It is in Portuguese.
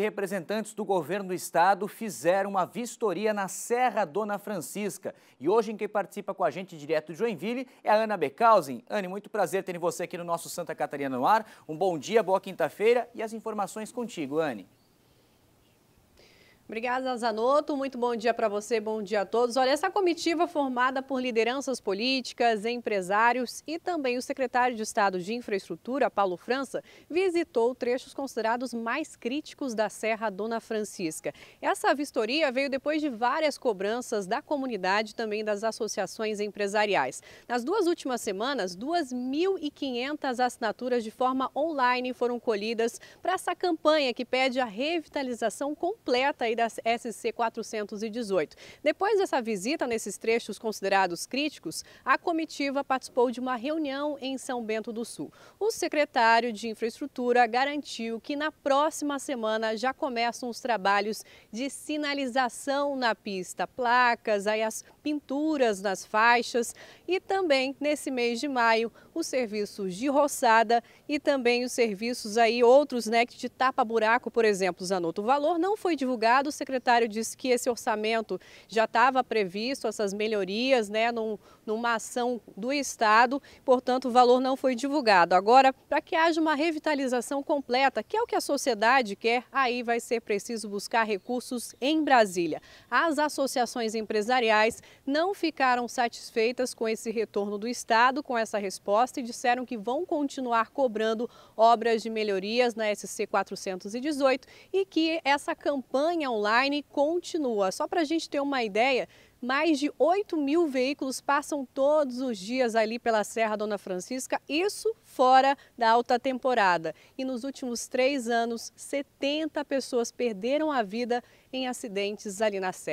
Representantes do governo do estado fizeram uma vistoria na Serra Dona Francisca. E hoje quem participa com a gente direto de Joinville é a Ana Beckhausen. Anne, muito prazer ter você aqui no nosso Santa Catarina no ar. Um bom dia, boa quinta-feira e as informações contigo, Anne. Obrigada, Zanotto. Muito bom dia para você, bom dia a todos. Olha, essa comitiva formada por lideranças políticas, empresários e também o secretário de Estado de Infraestrutura, Paulo França, visitou trechos considerados mais críticos da Serra Dona Francisca. Essa vistoria veio depois de várias cobranças da comunidade e também das associações empresariais. Nas duas últimas semanas, 2.500 assinaturas de forma online foram colhidas para essa campanha que pede a revitalização completa aí da da SC 418. Depois dessa visita nesses trechos considerados críticos, a comitiva participou de uma reunião em São Bento do Sul. O secretário de Infraestrutura garantiu que na próxima semana já começam os trabalhos de sinalização na pista, placas, aí as pinturas nas faixas e também nesse mês de maio os serviços de roçada e também os serviços aí outros, né, de tapa buraco, por exemplo, Zanotto. O valor não foi divulgado, o secretário disse que esse orçamento já estava previsto, essas melhorias, né, num, numa ação do Estado, portanto, o valor não foi divulgado. Agora, para que haja uma revitalização completa, que é o que a sociedade quer, aí vai ser preciso buscar recursos em Brasília. As associações empresariais não ficaram satisfeitas com esse retorno do Estado, com essa resposta, e disseram que vão continuar cobrando obras de melhorias na SC 418 e que essa campanha online continua. Só para a gente ter uma ideia, mais de 8 mil veículos passam todos os dias ali pela Serra Dona Francisca, isso fora da alta temporada. E nos últimos três anos, 70 pessoas perderam a vida em acidentes ali na Serra.